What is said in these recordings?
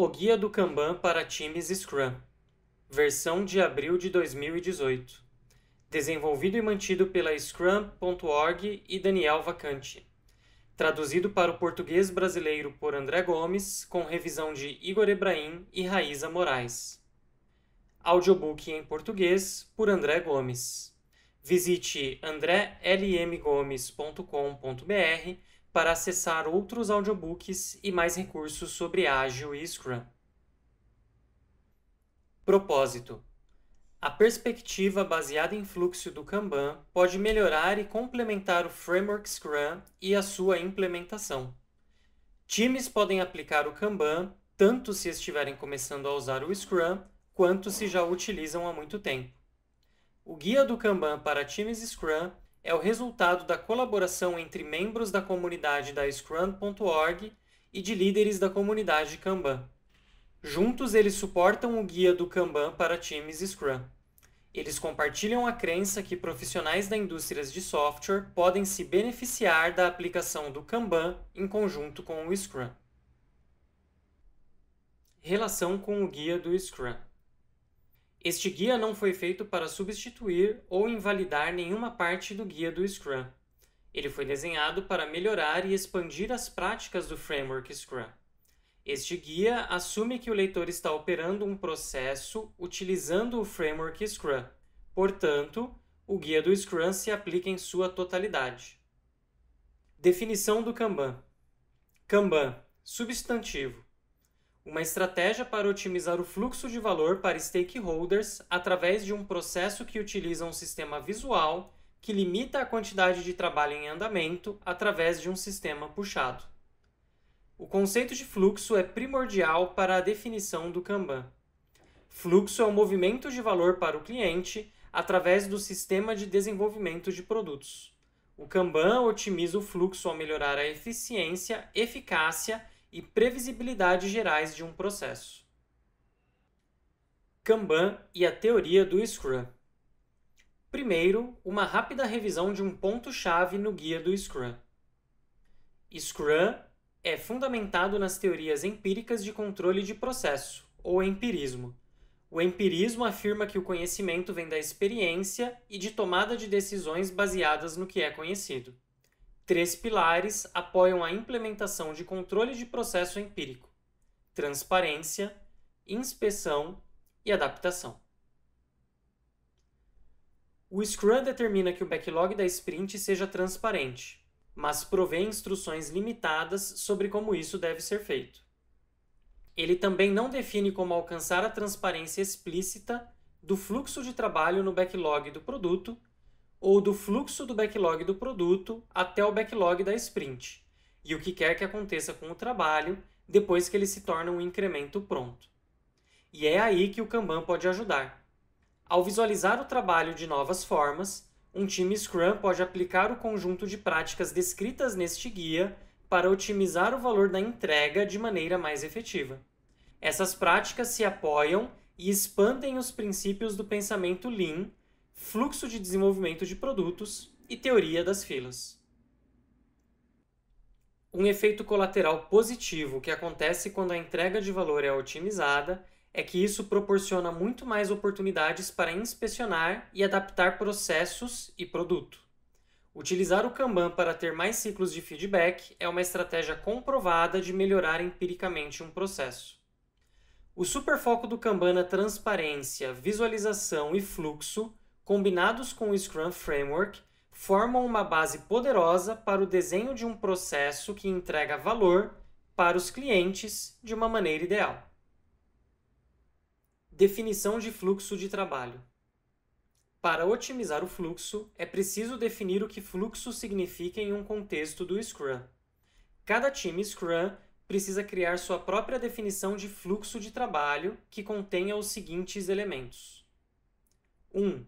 O Guia do Kanban para Times Scrum, versão de abril de 2018. Desenvolvido e mantido pela Scrum.org e Daniel Vacante. Traduzido para o português brasileiro por André Gomes, com revisão de Igor Ebraim e Raíza Moraes. Audiobook em português por André Gomes. Visite andrelmgomes.com.br para acessar outros audiobooks e mais recursos sobre Ágil e Scrum. Propósito: A perspectiva baseada em fluxo do Kanban pode melhorar e complementar o framework Scrum e a sua implementação. Times podem aplicar o Kanban tanto se estiverem começando a usar o Scrum quanto se já o utilizam há muito tempo. O Guia do Kanban para Times Scrum é o resultado da colaboração entre membros da comunidade da Scrum.org e de líderes da comunidade Kanban. Juntos, eles suportam o guia do Kanban para times Scrum. Eles compartilham a crença que profissionais da indústria de software podem se beneficiar da aplicação do Kanban em conjunto com o Scrum. Relação com o guia do Scrum. Este guia não foi feito para substituir ou invalidar nenhuma parte do guia do Scrum. Ele foi desenhado para melhorar e expandir as práticas do framework Scrum. Este guia assume que o leitor está operando um processo utilizando o framework Scrum. Portanto, o guia do Scrum se aplica em sua totalidade. Definição do Kanban: Kanban, substantivo, uma estratégia para otimizar o fluxo de valor para stakeholders através de um processo que utiliza um sistema visual que limita a quantidade de trabalho em andamento através de um sistema puxado. O conceito de fluxo é primordial para a definição do Kanban. Fluxo é o um movimento de valor para o cliente através do sistema de desenvolvimento de produtos. O Kanban otimiza o fluxo ao melhorar a eficiência, eficácia e previsibilidade gerais de um processo. Kanban e a teoria do Scrum. Primeiro, uma rápida revisão de um ponto-chave no guia do Scrum. Scrum é fundamentado nas teorias empíricas de controle de processo, ou empirismo. O empirismo afirma que o conhecimento vem da experiência e de tomada de decisões baseadas no que é conhecido. Três pilares apoiam a implementação de controle de processo empírico: transparência, inspeção e adaptação. O Scrum determina que o backlog da sprint seja transparente, mas provê instruções limitadas sobre como isso deve ser feito. Ele também não define como alcançar a transparência explícita do fluxo de trabalho no backlog do produto ou do fluxo do backlog do produto até o backlog da sprint, e o que quer que aconteça com o trabalho depois que ele se torna um incremento pronto. E é aí que o Kanban pode ajudar. Ao visualizar o trabalho de novas formas, um time Scrum pode aplicar o conjunto de práticas descritas neste guia para otimizar o valor da entrega de maneira mais efetiva. Essas práticas se apoiam e expandem os princípios do pensamento Lean fluxo de desenvolvimento de produtos e teoria das filas. Um efeito colateral positivo que acontece quando a entrega de valor é otimizada é que isso proporciona muito mais oportunidades para inspecionar e adaptar processos e produto. Utilizar o Kanban para ter mais ciclos de feedback é uma estratégia comprovada de melhorar empiricamente um processo. O superfoco do Kanban na transparência, visualização e fluxo combinados com o Scrum Framework, formam uma base poderosa para o desenho de um processo que entrega valor para os clientes de uma maneira ideal. Definição de fluxo de trabalho. Para otimizar o fluxo, é preciso definir o que fluxo significa em um contexto do Scrum. Cada time Scrum precisa criar sua própria definição de fluxo de trabalho que contenha os seguintes elementos: 1. Um,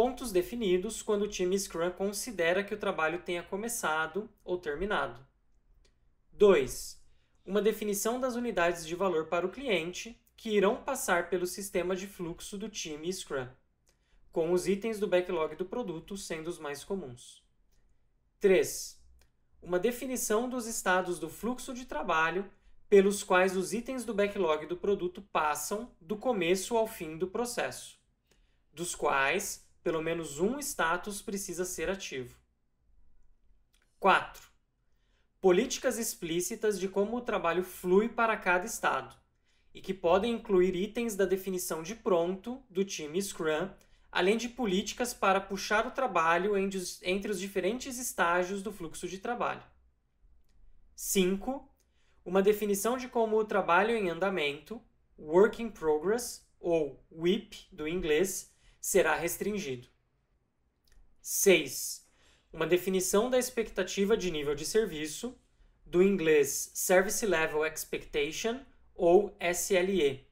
pontos definidos quando o time Scrum considera que o trabalho tenha começado ou terminado. 2. Uma definição das unidades de valor para o cliente que irão passar pelo sistema de fluxo do time Scrum, com os itens do backlog do produto sendo os mais comuns. 3. Uma definição dos estados do fluxo de trabalho pelos quais os itens do backlog do produto passam do começo ao fim do processo, dos quais pelo menos um status precisa ser ativo. 4. Políticas explícitas de como o trabalho flui para cada estado e que podem incluir itens da definição de pronto do time Scrum, além de políticas para puxar o trabalho entre os diferentes estágios do fluxo de trabalho. 5. Uma definição de como o trabalho em andamento, Work in Progress, ou WIP do inglês, será restringido. 6. Uma definição da expectativa de nível de serviço, do inglês Service Level Expectation ou SLE,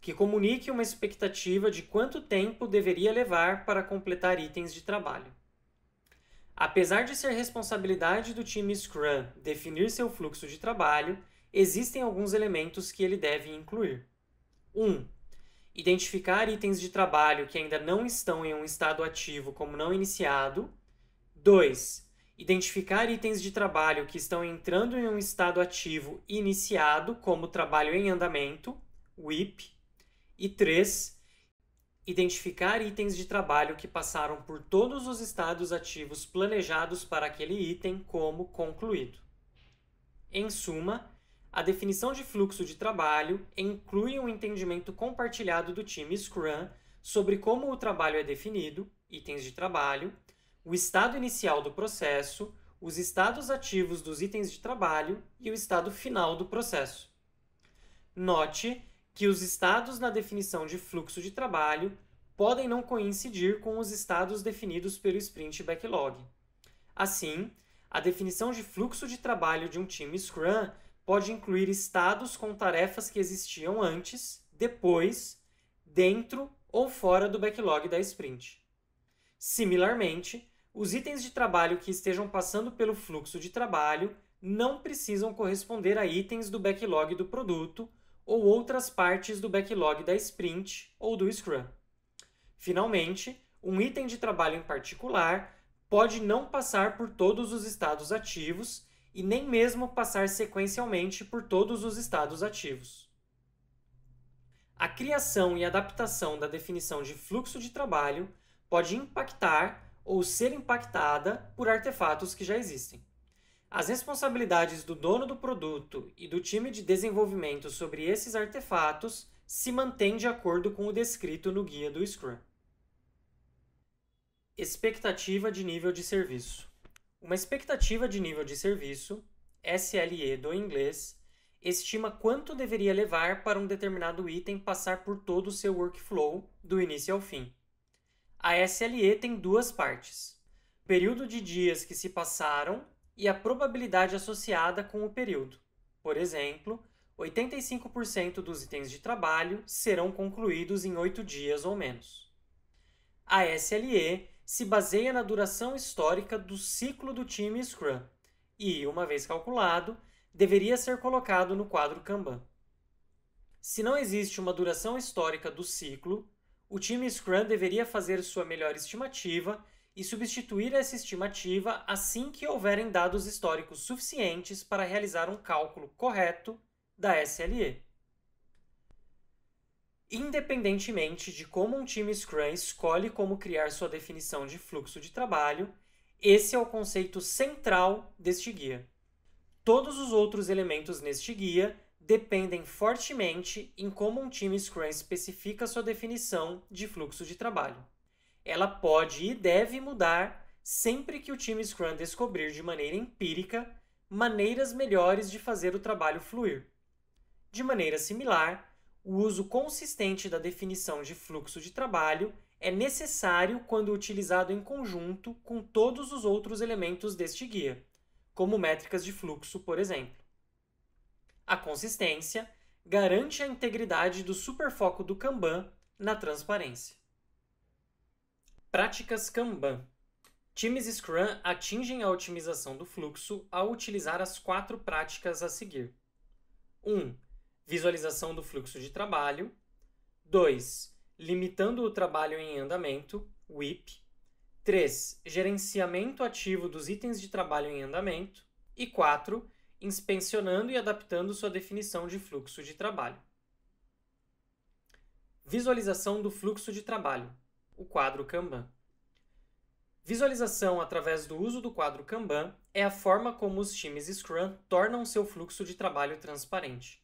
que comunique uma expectativa de quanto tempo deveria levar para completar itens de trabalho. Apesar de ser responsabilidade do time Scrum definir seu fluxo de trabalho, existem alguns elementos que ele deve incluir. 1. Um, identificar itens de trabalho que ainda não estão em um estado ativo como não iniciado. 2. Identificar itens de trabalho que estão entrando em um estado ativo iniciado como trabalho em andamento, WIP. E 3. Identificar itens de trabalho que passaram por todos os estados ativos planejados para aquele item como concluído. Em suma, a definição de fluxo de trabalho inclui um entendimento compartilhado do time Scrum sobre como o trabalho é definido, itens de trabalho, o estado inicial do processo, os estados ativos dos itens de trabalho e o estado final do processo. Note que os estados na definição de fluxo de trabalho podem não coincidir com os estados definidos pelo sprint backlog. Assim, a definição de fluxo de trabalho de um time Scrum pode incluir estados com tarefas que existiam antes, depois, dentro ou fora do backlog da sprint. Similarmente, os itens de trabalho que estejam passando pelo fluxo de trabalho não precisam corresponder a itens do backlog do produto ou outras partes do backlog da sprint ou do Scrum. Finalmente, um item de trabalho em particular pode não passar por todos os estados ativos e nem mesmo passar sequencialmente por todos os estados ativos. A criação e adaptação da definição de fluxo de trabalho pode impactar ou ser impactada por artefatos que já existem. As responsabilidades do dono do produto e do time de desenvolvimento sobre esses artefatos se mantêm de acordo com o descrito no guia do Scrum. Expectativa de nível de serviço. Uma expectativa de nível de serviço, SLE do inglês, estima quanto deveria levar para um determinado item passar por todo o seu workflow, do início ao fim. A SLE tem duas partes: período de dias que se passaram e a probabilidade associada com o período. Por exemplo, 85% dos itens de trabalho serão concluídos em 8 dias ou menos. A SLE se baseia na duração histórica do ciclo do time Scrum e, uma vez calculado, deveria ser colocado no quadro Kanban. Se não existe uma duração histórica do ciclo, o time Scrum deveria fazer sua melhor estimativa e substituir essa estimativa assim que houverem dados históricos suficientes para realizar um cálculo correto da SLE. Independentemente de como um time Scrum escolhe como criar sua definição de fluxo de trabalho, esse é o conceito central deste guia. Todos os outros elementos neste guia dependem fortemente em como um time Scrum especifica sua definição de fluxo de trabalho. Ela pode e deve mudar sempre que o time Scrum descobrir de maneira empírica maneiras melhores de fazer o trabalho fluir. De maneira similar, o uso consistente da definição de fluxo de trabalho é necessário quando utilizado em conjunto com todos os outros elementos deste guia, como métricas de fluxo, por exemplo. A consistência garante a integridade do superfoco do Kanban na transparência. Práticas Kanban. Times Scrum atingem a otimização do fluxo ao utilizar as quatro práticas a seguir. 1. Um, visualização do fluxo de trabalho. 2. Limitando o trabalho em andamento, WIP. 3. Gerenciamento ativo dos itens de trabalho em andamento. E 4. Inspecionando e adaptando sua definição de fluxo de trabalho. Visualização do fluxo de trabalho, o quadro Kanban. Visualização através do uso do quadro Kanban é a forma como os times Scrum tornam seu fluxo de trabalho transparente.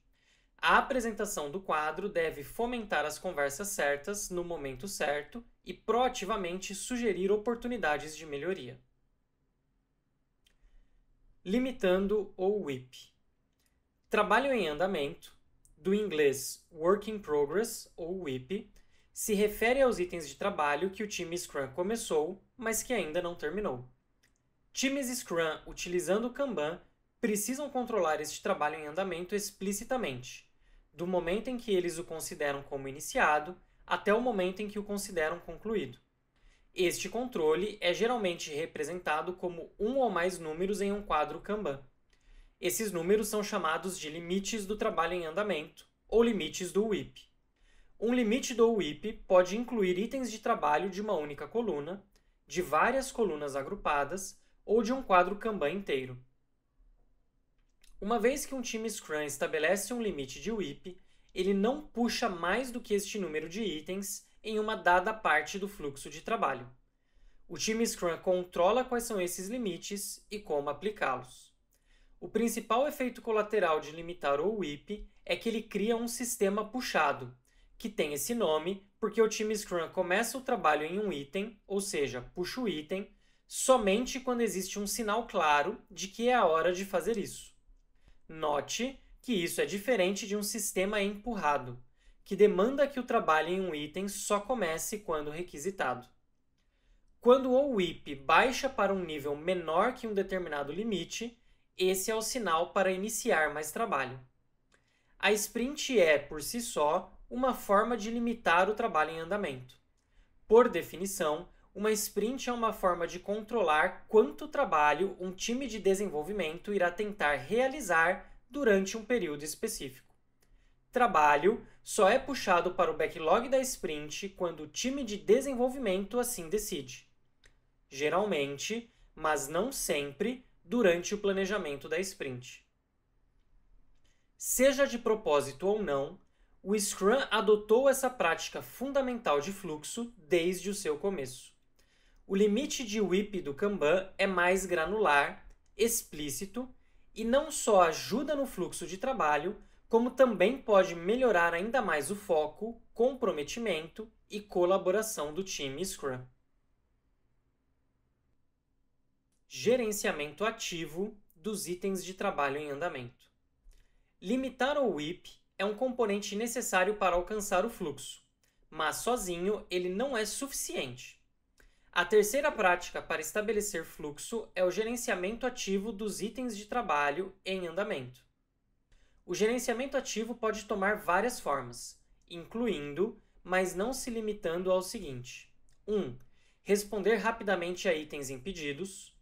A apresentação do quadro deve fomentar as conversas certas no momento certo e proativamente sugerir oportunidades de melhoria. Limitando ou WIP. Trabalho em andamento, do inglês Work in Progress ou WIP, se refere aos itens de trabalho que o time Scrum começou, mas que ainda não terminou. Times Scrum utilizando o Kanban precisam controlar este trabalho em andamento explicitamente, do momento em que eles o consideram como iniciado até o momento em que o consideram concluído. Este controle é geralmente representado como um ou mais números em um quadro Kanban. Esses números são chamados de limites do trabalho em andamento, ou limites do WIP. Um limite do WIP pode incluir itens de trabalho de uma única coluna, de várias colunas agrupadas ou de um quadro Kanban inteiro. Uma vez que um time Scrum estabelece um limite de WIP, ele não puxa mais do que este número de itens em uma dada parte do fluxo de trabalho. O time Scrum controla quais são esses limites e como aplicá-los. O principal efeito colateral de limitar o WIP é que ele cria um sistema puxado, que tem esse nome porque o time Scrum começa o trabalho em um item, ou seja, puxa o item, somente quando existe um sinal claro de que é a hora de fazer isso. Note que isso é diferente de um sistema empurrado, que demanda que o trabalho em um item só comece quando requisitado. Quando o WIP baixa para um nível menor que um determinado limite, esse é o sinal para iniciar mais trabalho. A sprint é, por si só, uma forma de limitar o trabalho em andamento. Por definição, uma sprint é uma forma de controlar quanto trabalho um time de desenvolvimento irá tentar realizar durante um período específico. Trabalho só é puxado para o backlog da sprint quando o time de desenvolvimento assim decide. Geralmente, mas não sempre, durante o planejamento da sprint. Seja de propósito ou não, o Scrum adotou essa prática fundamental de fluxo desde o seu começo. O limite de WIP do Kanban é mais granular, explícito e não só ajuda no fluxo de trabalho, como também pode melhorar ainda mais o foco, comprometimento e colaboração do time Scrum. Gerenciamento ativo dos itens de trabalho em andamento. Limitar o WIP é um componente necessário para alcançar o fluxo, mas sozinho ele não é suficiente. A terceira prática para estabelecer fluxo é o gerenciamento ativo dos itens de trabalho em andamento. O gerenciamento ativo pode tomar várias formas, incluindo, mas não se limitando ao seguinte: 1. Um, responder rapidamente a itens impedidos.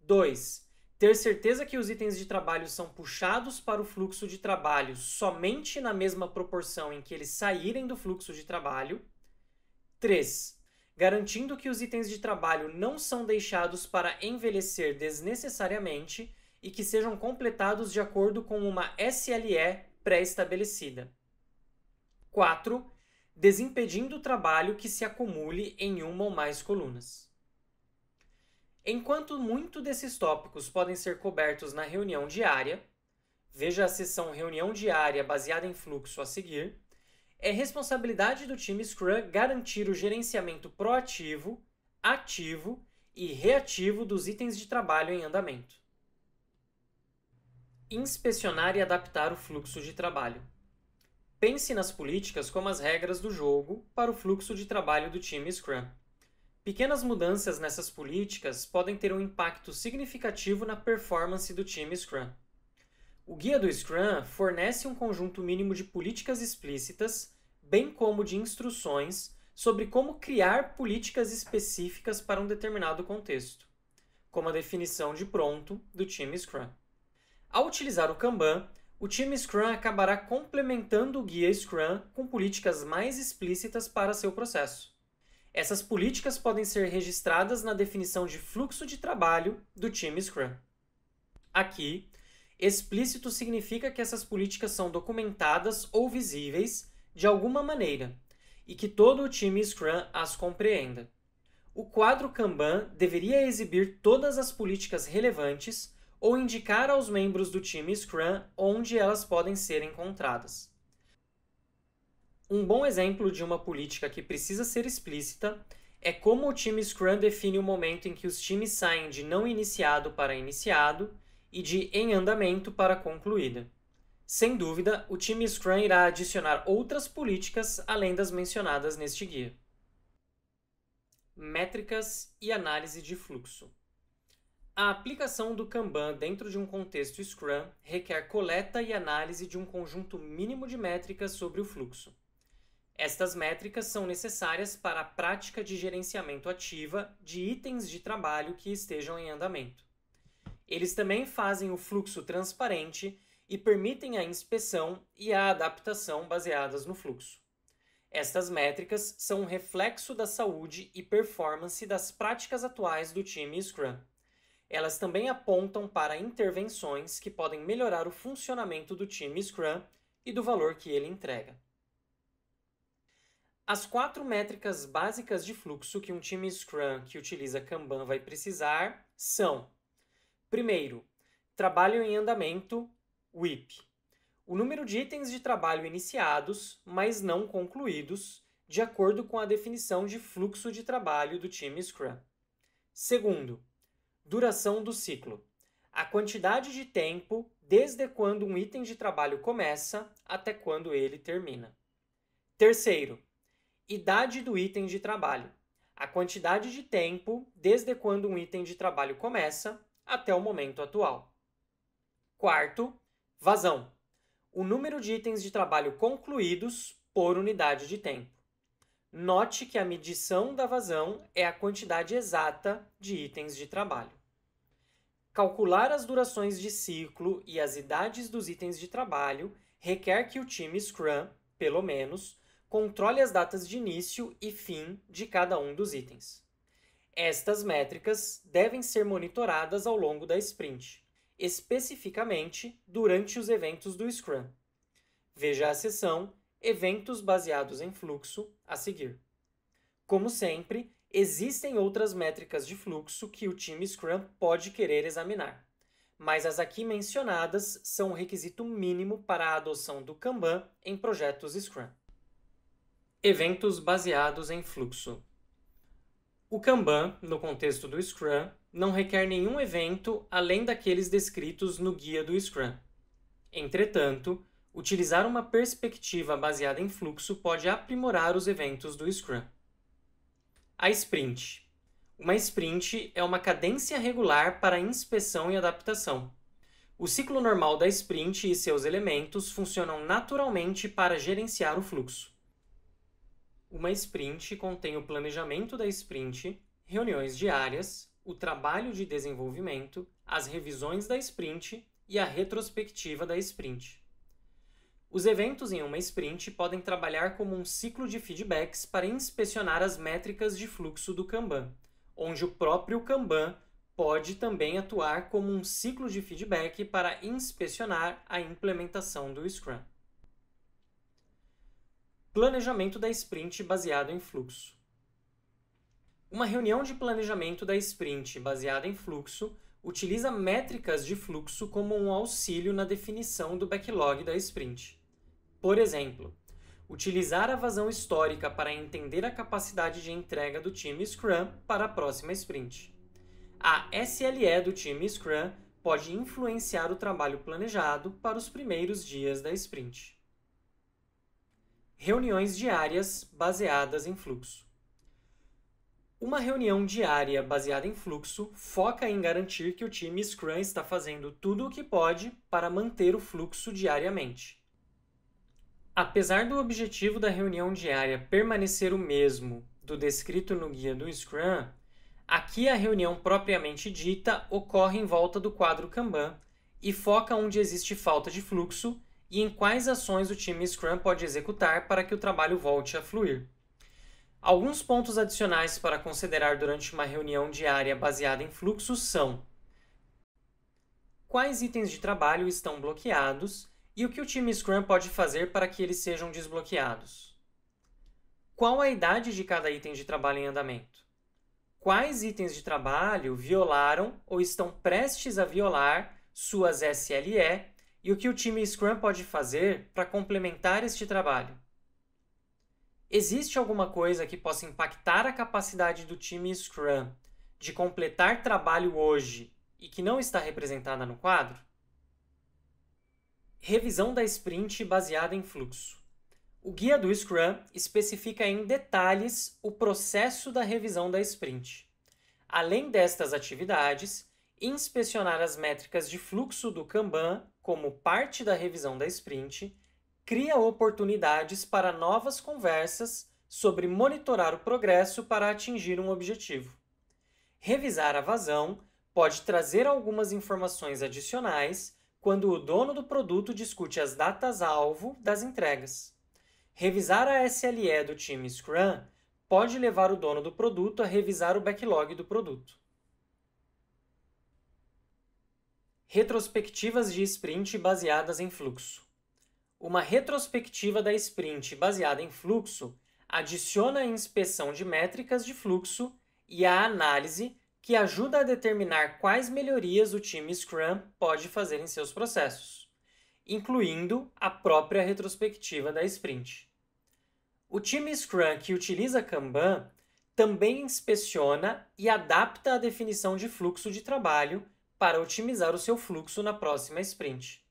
2. Ter certeza que os itens de trabalho são puxados para o fluxo de trabalho somente na mesma proporção em que eles saírem do fluxo de trabalho. 3 garantindo que os itens de trabalho não são deixados para envelhecer desnecessariamente e que sejam completados de acordo com uma SLE pré-estabelecida. 4. Desimpedindo o trabalho que se acumule em uma ou mais colunas. Enquanto muito desses tópicos podem ser cobertos na reunião diária, veja a seção Reunião Diária baseada em fluxo a seguir é responsabilidade do time Scrum garantir o gerenciamento proativo, ativo e reativo dos itens de trabalho em andamento. Inspecionar e adaptar o fluxo de trabalho. Pense nas políticas como as regras do jogo para o fluxo de trabalho do time Scrum. Pequenas mudanças nessas políticas podem ter um impacto significativo na performance do time Scrum. O Guia do Scrum fornece um conjunto mínimo de políticas explícitas, bem como de instruções sobre como criar políticas específicas para um determinado contexto, como a definição de pronto do time Scrum. Ao utilizar o Kanban, o time Scrum acabará complementando o guia Scrum com políticas mais explícitas para seu processo. Essas políticas podem ser registradas na definição de fluxo de trabalho do time Scrum. Aqui, Explícito significa que essas políticas são documentadas ou visíveis de alguma maneira e que todo o time Scrum as compreenda. O quadro Kanban deveria exibir todas as políticas relevantes ou indicar aos membros do time Scrum onde elas podem ser encontradas. Um bom exemplo de uma política que precisa ser explícita é como o time Scrum define o momento em que os times saem de não iniciado para iniciado e de em andamento para concluída. Sem dúvida, o time Scrum irá adicionar outras políticas além das mencionadas neste guia. Métricas e análise de fluxo. A aplicação do Kanban dentro de um contexto Scrum requer coleta e análise de um conjunto mínimo de métricas sobre o fluxo. Estas métricas são necessárias para a prática de gerenciamento ativa de itens de trabalho que estejam em andamento. Eles também fazem o fluxo transparente e permitem a inspeção e a adaptação baseadas no fluxo. Estas métricas são um reflexo da saúde e performance das práticas atuais do time Scrum. Elas também apontam para intervenções que podem melhorar o funcionamento do time Scrum e do valor que ele entrega. As quatro métricas básicas de fluxo que um time Scrum que utiliza Kanban vai precisar são Primeiro, trabalho em andamento, WIP. O número de itens de trabalho iniciados, mas não concluídos, de acordo com a definição de fluxo de trabalho do time Scrum. Segundo, duração do ciclo. A quantidade de tempo desde quando um item de trabalho começa até quando ele termina. Terceiro, idade do item de trabalho. A quantidade de tempo desde quando um item de trabalho começa até o momento atual. Quarto, vazão. O número de itens de trabalho concluídos por unidade de tempo. Note que a medição da vazão é a quantidade exata de itens de trabalho. Calcular as durações de ciclo e as idades dos itens de trabalho requer que o time Scrum, pelo menos, controle as datas de início e fim de cada um dos itens. Estas métricas devem ser monitoradas ao longo da sprint, especificamente durante os eventos do Scrum. Veja a seção Eventos baseados em fluxo a seguir. Como sempre, existem outras métricas de fluxo que o time Scrum pode querer examinar, mas as aqui mencionadas são o requisito mínimo para a adoção do Kanban em projetos Scrum. Eventos baseados em fluxo. O Kanban, no contexto do Scrum, não requer nenhum evento além daqueles descritos no guia do Scrum. Entretanto, utilizar uma perspectiva baseada em fluxo pode aprimorar os eventos do Scrum. A sprint. Uma sprint é uma cadência regular para inspeção e adaptação. O ciclo normal da sprint e seus elementos funcionam naturalmente para gerenciar o fluxo. Uma sprint contém o planejamento da sprint, reuniões diárias, o trabalho de desenvolvimento, as revisões da sprint e a retrospectiva da sprint. Os eventos em uma sprint podem trabalhar como um ciclo de feedbacks para inspecionar as métricas de fluxo do Kanban, onde o próprio Kanban pode também atuar como um ciclo de feedback para inspecionar a implementação do Scrum. Planejamento da sprint baseado em fluxo. Uma reunião de planejamento da sprint baseada em fluxo utiliza métricas de fluxo como um auxílio na definição do backlog da sprint. Por exemplo, utilizar a vazão histórica para entender a capacidade de entrega do time Scrum para a próxima sprint. A SLE do time Scrum pode influenciar o trabalho planejado para os primeiros dias da sprint. Reuniões diárias baseadas em fluxo. Uma reunião diária baseada em fluxo foca em garantir que o time Scrum está fazendo tudo o que pode para manter o fluxo diariamente. Apesar do objetivo da reunião diária permanecer o mesmo do descrito no guia do Scrum, aqui a reunião propriamente dita ocorre em volta do quadro Kanban e foca onde existe falta de fluxo e em quais ações o time Scrum pode executar para que o trabalho volte a fluir. Alguns pontos adicionais para considerar durante uma reunião diária baseada em fluxos são: quais itens de trabalho estão bloqueados e o que o time Scrum pode fazer para que eles sejam desbloqueados. Qual a idade de cada item de trabalho em andamento? Quais itens de trabalho violaram ou estão prestes a violar suas SLE e o que o time Scrum pode fazer para complementar este trabalho. Existe alguma coisa que possa impactar a capacidade do time Scrum de completar trabalho hoje e que não está representada no quadro? Revisão da sprint baseada em fluxo. O guia do Scrum especifica em detalhes o processo da revisão da sprint. Além destas atividades, inspecionar as métricas de fluxo do Kanban como parte da revisão da sprint, cria oportunidades para novas conversas sobre monitorar o progresso para atingir um objetivo. Revisar a vazão pode trazer algumas informações adicionais quando o dono do produto discute as datas-alvo das entregas. Revisar a SLE do time Scrum pode levar o dono do produto a revisar o backlog do produto. Retrospectivas de sprint baseadas em fluxo. Uma retrospectiva da sprint baseada em fluxo adiciona a inspeção de métricas de fluxo e a análise que ajuda a determinar quais melhorias o time Scrum pode fazer em seus processos, incluindo a própria retrospectiva da sprint. O time Scrum que utiliza Kanban também inspeciona e adapta a definição de fluxo de trabalho para otimizar o seu fluxo na próxima sprint.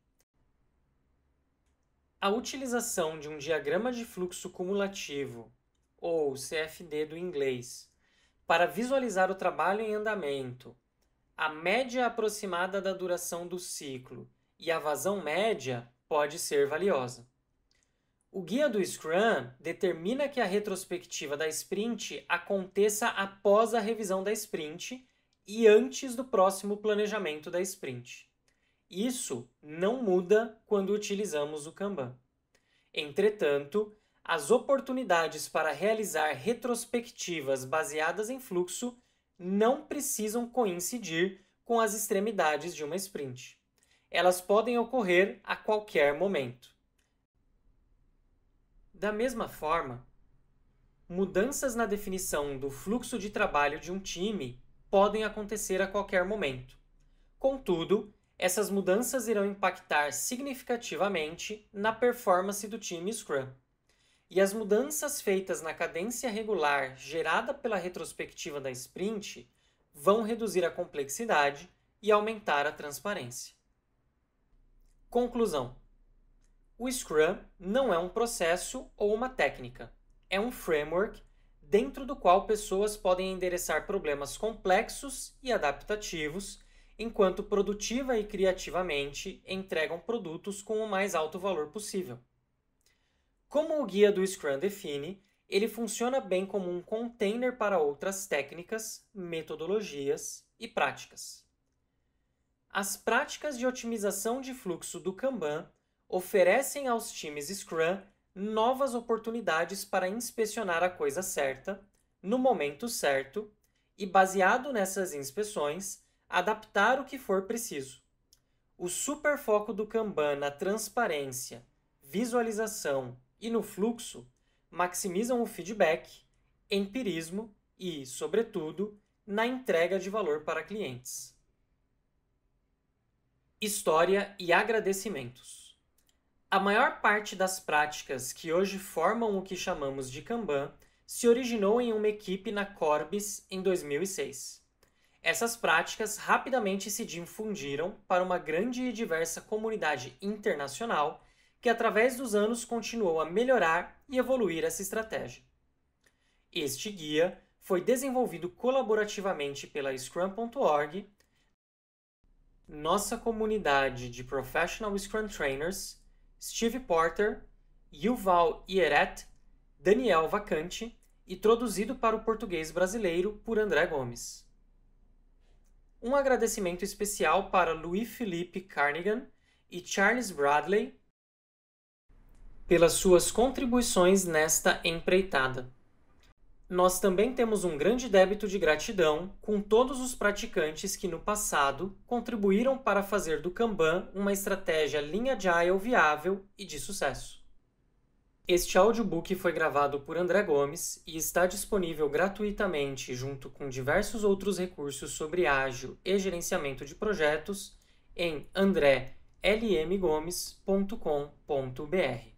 A utilização de um diagrama de fluxo cumulativo, ou CFD do inglês, para visualizar o trabalho em andamento, a média aproximada da duração do ciclo e a vazão média pode ser valiosa. O guia do Scrum determina que a retrospectiva da sprint aconteça após a revisão da sprint e antes do próximo planejamento da sprint. Isso não muda quando utilizamos o Kanban. Entretanto, as oportunidades para realizar retrospectivas baseadas em fluxo não precisam coincidir com as extremidades de uma sprint. Elas podem ocorrer a qualquer momento. Da mesma forma, mudanças na definição do fluxo de trabalho de um time podem acontecer a qualquer momento. Contudo, essas mudanças irão impactar significativamente na performance do time Scrum. E as mudanças feitas na cadência regular gerada pela retrospectiva da sprint vão reduzir a complexidade e aumentar a transparência. Conclusão: O Scrum não é um processo ou uma técnica, é um framework dentro do qual pessoas podem endereçar problemas complexos e adaptativos, enquanto produtiva e criativamente entregam produtos com o mais alto valor possível. Como o guia do Scrum define, ele funciona bem como um container para outras técnicas, metodologias e práticas. As práticas de otimização de fluxo do Kanban oferecem aos times Scrum novas oportunidades para inspecionar a coisa certa, no momento certo, e baseado nessas inspeções, adaptar o que for preciso. O superfoco do Kanban na transparência, visualização e no fluxo maximizam o feedback, empirismo e, sobretudo, na entrega de valor para clientes. História e agradecimentos. A maior parte das práticas que hoje formam o que chamamos de Kanban se originou em uma equipe na Corbis em 2006. Essas práticas rapidamente se difundiram para uma grande e diversa comunidade internacional que, através dos anos, continuou a melhorar e evoluir essa estratégia. Este guia foi desenvolvido colaborativamente pela Scrum.org, nossa comunidade de Professional Scrum Trainers Steve Porter, Yuval Ieret, Daniel Vacante e traduzido para o português brasileiro por André Gomes. Um agradecimento especial para Louis Philippe Carnegie e Charles Bradley pelas suas contribuições nesta empreitada. Nós também temos um grande débito de gratidão com todos os praticantes que no passado contribuíram para fazer do Kanban uma estratégia linha agile viável e de sucesso. Este audiobook foi gravado por André Gomes e está disponível gratuitamente junto com diversos outros recursos sobre ágil e gerenciamento de projetos em andrelmgomes.com.br.